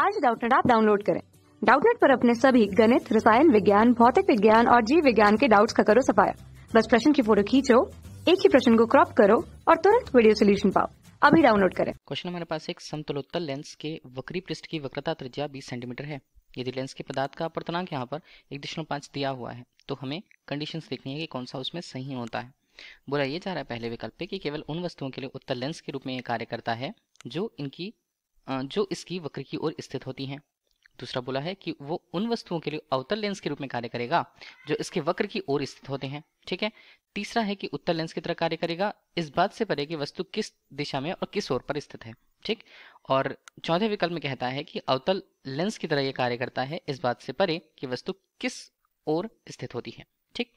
आज डाउटनेट आप डाउनलोड करें डाउटनेट पर अपने सभी गणित रसायन विज्ञान भौतिक विज्ञान और जीव विज्ञान के डाउट्स का करो सफाया बस प्रश्न की फोटो खींचो एक ही प्रश्न को क्रॉप करो और तुरंत वीडियो सोल्यूशन पाओ अभी डाउनलोड करें क्वेश्चन हमारे पास एक समतलोत्तल लेंस के वक्री पृष्ठ की वक्रता त्रिज्या 20 सेंटीमीटर है यदि लेंस के पदार्थ का अपर्तनांक यहाँ पर एक दशमलव पाँच दिया हुआ है तो हमें कंडीशंस देखनी है कि कौन सा उसमें सही होता है बोला ये जा रहा है पहले विकल्प पे कि केवल उन वस्तुओं के लिए उत्तल लेंस के रूप में ये कार्य करता है जो इनकी जो इसकी वक्र की ओर स्थित होती हैं दूसरा बोला है कि वो उन वस्तुओं के लिए अवतल लेंस के रूप में कार्य करेगा जो इसके वक्र की ओर स्थित होते हैं ठीक है तीसरा है कि उत्तर लेंस की तरह कार्य करेगा इस बात से परे कि वस्तु किस दिशा में और किस ओर पर स्थित है ठीक और चौथे विकल्प में कहता है कि अवतल लेंस की तरह यह कार्य करता है इस बात से परे कि वस्तु किस ओर स्थित होती है ठीक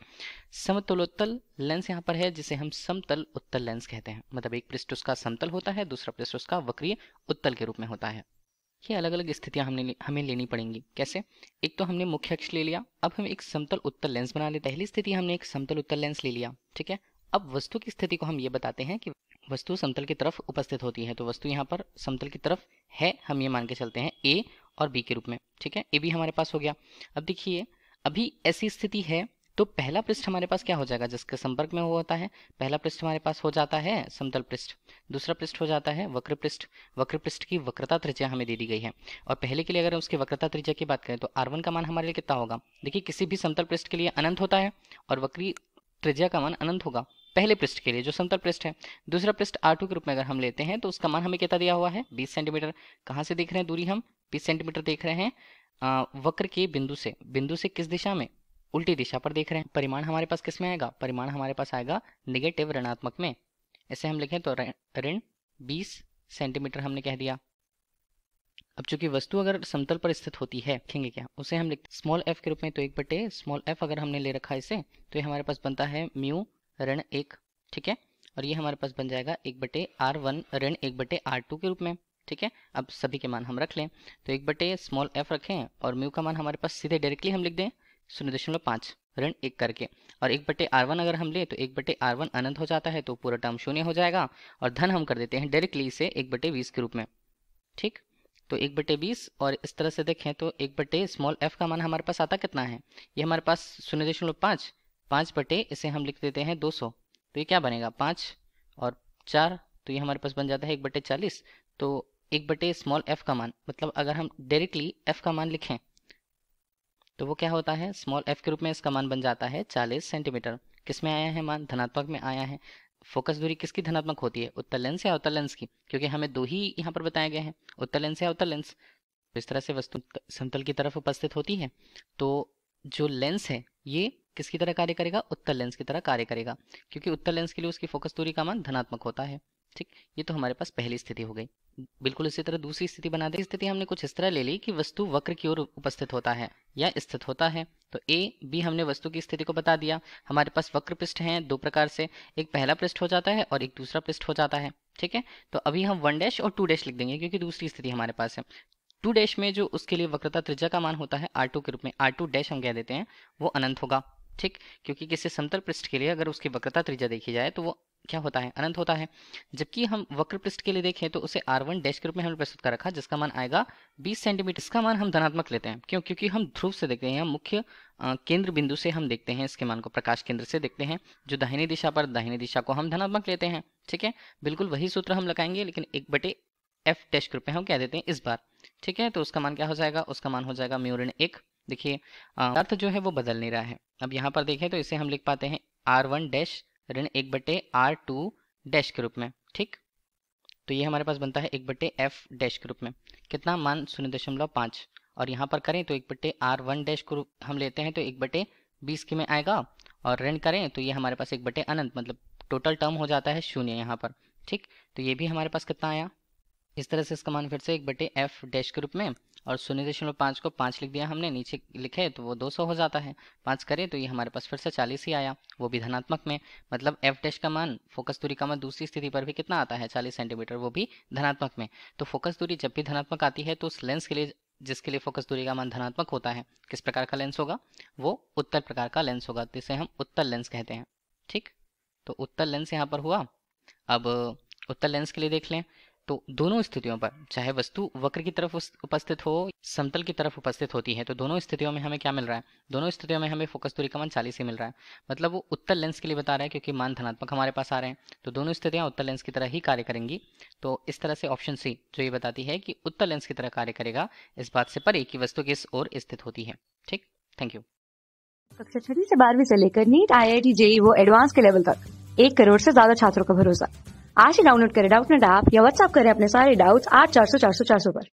समतलोत्तल लेंस यहाँ पर है जिसे हम समतल उत्तल लेंस कहते हैं मतलब एक पृष्ठ उसका समतल होता है दूसरा पृष्ठ उसका वक्रीय उत्तल के रूप में होता है ये अलग अलग स्थितियां हमने हमें लेनी पड़ेंगी कैसे एक तो हमने मुख्य अक्ष ले लिया अब हम एक समतल उत्तल लेंस बना लें पहली स्थिति हमने एक समतल उत्तल लेंस ले लिया ठीक है अब वस्तु की स्थिति को हम ये बताते हैं कि वस्तु समतल की तरफ उपस्थित होती है तो वस्तु यहाँ पर समतल की तरफ है हम ये मान के चलते हैं ए और बी के रूप में ठीक है ए भी हमारे पास हो गया अब देखिए अभी ऐसी स्थिति है तो पहला पृष्ठ हमारे पास क्या हो जाएगा जिसके संपर्क में वो होता है पहला पृष्ठ हमारे पास हो जाता है समतल पृष्ठ दूसरा पृष्ठ हो जाता है वक्र पृष्ठ वक्र पृष्ठ की वक्रता त्रिज्या हमें दे दी गई है और पहले के लिए अगर उसकी वक्रता त्रिज्या की बात करें तो आर का मान हमारे लिए कितना होगा देखिए किसी भी समतल पृष्ठ के लिए अनंत होता है और वक्री त्रिज्या का मान अनंत होगा पहले पृष्ठ के लिए जो समतल पृष्ठ है दूसरा पृष्ठ आर के रूप में अगर हम लेते हैं तो उसका मान हमें कितना दिया हुआ है बीस सेंटीमीटर कहाँ से देख रहे हैं दूरी हम बीस सेंटीमीटर देख रहे हैं वक्र के बिंदु से बिंदु से किस दिशा में उल्टी दिशा पर देख रहे हैं परिमाण हमारे पास किस में आएगा परिमाण हमारे पास आएगा निगेटिव ऋणात्मक में ऐसे हम लिखें तो ऋण बीस सेंटीमीटर हमने कह दिया अब चूंकि वस्तु अगर समतल पर स्थित होती है लिखेंगे क्या उसे हम लिखते स्मॉल एफ के रूप में तो एक बटे स्मॉल एफ अगर हमने ले रखा है इसे तो ये हमारे पास बनता है म्यू ऋण एक ठीक है और ये हमारे पास बन जाएगा एक बटे आर वन ऋण एक बटे आर टू के रूप में ठीक है अब सभी के मान हम रख लें तो एक बटे स्मॉल एफ रखें और म्यू का मान हमारे पास सीधे डायरेक्टली हम लिख दें शून्य दशमलव पाँच ऋण एक करके और एक बटे आर वन अगर हम लें तो एक बटे आर वन अनंत हो जाता है तो पूरा टर्म शून्य हो जाएगा और धन हम कर देते हैं डायरेक्टली इसे एक बटे बीस के रूप में ठीक तो एक बटे बीस और इस तरह से देखें तो एक बटे स्मॉल एफ का मान हमारे पास आता कितना है ये हमारे पास शून्य दशमलव पाँच पाँच बटे इसे हम लिख देते हैं दो सौ तो ये क्या बनेगा पाँच और चार तो ये हमारे पास बन जाता है एक बटे चालीस तो एक बटे स्मॉल एफ का मान मतलब अगर हम डायरेक्टली एफ का मान लिखें तो वो क्या होता है स्मॉल एफ के रूप में इसका मान बन जाता है चालीस सेंटीमीटर किस में आया है मान धनात्मक में आया है फोकस दूरी किसकी धनात्मक होती है उत्तर लेंस या उत्तर लेंस की क्योंकि हमें दो ही यहाँ पर बताया गया है उत्तर लेंस या उत्तर तो लेंस इस तरह से वस्तु समतल की तरफ उपस्थित होती है तो जो लेंस है ये किसकी तरह कार्य करेगा उत्तर लेंस की तरह कार्य करेगा क्योंकि उत्तर लेंस के लिए उसकी फोकस दूरी का मान धनात्मक होता है ठीक ये तो हमारे पास पहली स्थिति हो गई बिल्कुल इसी तरह दूसरी स्थिति बना दे स्थिति हमने कुछ इस तरह ले ली कि वस्तु वक्र की ओर उपस्थित होता है या स्थित होता है तो ए बी हमने वस्तु की स्थिति को बता दिया हमारे पास वक्र पृष्ठ हैं दो प्रकार से एक पहला पृष्ठ हो जाता है और एक दूसरा पृष्ठ हो जाता है ठीक है तो अभी हम वन डैश और टू डैश लिख देंगे क्योंकि दूसरी स्थिति हमारे पास है टू डैश में जो उसके लिए वक्रता त्रिज्या का मान होता है आर टू के रूप में आर टू डैश हम कह देते हैं वो अनंत होगा ठीक क्योंकि किसी समतल पृष्ठ के लिए अगर उसकी वक्रता त्रिज्या देखी जाए तो वो क्या होता है अनंत होता है जबकि हम वक्र पृष्ठ के लिए देखें तो उसे आर वन डैश के रूप में हमने प्रस्तुत कर रखा जिसका मान आएगा 20 सेंटीमीटर इसका मान हम धनात्मक लेते हैं क्यों क्योंकि हम ध्रुव से देखते हैं मुख्य केंद्र बिंदु से हम देखते हैं इसके मान को प्रकाश केंद्र से देखते हैं जो दाहिनी दिशा पर दाहिनी दिशा को हम धनात्मक लेते हैं ठीक है बिल्कुल वही सूत्र हम लगाएंगे लेकिन एक बटे एफ डैश के रूप में हम क्या देते हैं इस बार ठीक है तो उसका मान क्या हो जाएगा उसका मान हो जाएगा म्यूरिन एक देखिए अर्थ जो है वो बदल नहीं रहा है अब यहाँ पर देखें तो इसे हम लिख पाते हैं आर वन डैश ऋण एक बटे आर टू डैश के रूप में ठीक तो ये हमारे पास बनता है एक बटे एफ डैश के रूप में कितना मान शून्य दशमलव पाँच और यहाँ पर करें तो एक बटे आर वन डैश को हम लेते हैं तो एक बटे बीस के में आएगा और ऋण करें तो ये हमारे पास एक बटे अनंत मतलब टोटल टर्म हो जाता है शून्य यहाँ पर ठीक तो ये भी हमारे पास कितना आया इस तरह से इसका मान फिर से एक बटे एफ डैश के रूप में और शून्य दशमलव पाँच को पाँच लिख दिया हमने नीचे लिखे तो वो दो सौ हो जाता है पाँच करें तो ये हमारे पास फिर से चालीस ही आया वो भी धनात्मक में मतलब एफ डैश का मान फोकस दूरी का मान दूसरी स्थिति पर भी कितना आता है चालीस सेंटीमीटर वो भी धनात्मक में तो फोकस दूरी जब भी धनात्मक आती है तो उस लेंस के लिए जिसके लिए फोकस दूरी का मान धनात्मक होता है किस प्रकार का लेंस होगा वो उत्तर प्रकार का लेंस होगा जिसे हम उत्तर लेंस कहते हैं ठीक तो उत्तर लेंस यहाँ पर हुआ अब उत्तर लेंस के लिए देख लें तो दोनों स्थितियों पर चाहे वस्तु वक्र की तरफ उपस्थित हो समतल की तरफ उपस्थित होती है तो दोनों स्थितियों में हमें क्या मिल रहा है दोनों स्थितियों में हमें फोकस दूरी का मान चालीस ही मिल रहा है मतलब वो उत्तर लेंस के लिए बता रहा है क्योंकि मान धनात्मक हमारे पास आ रहे हैं तो दोनों स्थितियाँ उत्तर लेंस की तरह ही कार्य करेंगी तो इस तरह से ऑप्शन सी जो ये बताती है कि उत्तर लेंस की तरह कार्य करेगा इस बात से परे कि वस्तु किस ओर स्थित होती है ठीक थैंक यू कक्षा छठी से बारहवीं से लेकर NEET I I T JEE वो एडवांस के लेवल तक एक करोड़ से ज्यादा छात्रों का भरोसा आज ही डाउनलोड करें डाउट ना आप या व्हाट्सअप करें अपने सारे डाउट्स आठ चार सौ चार सौ चार सौ पर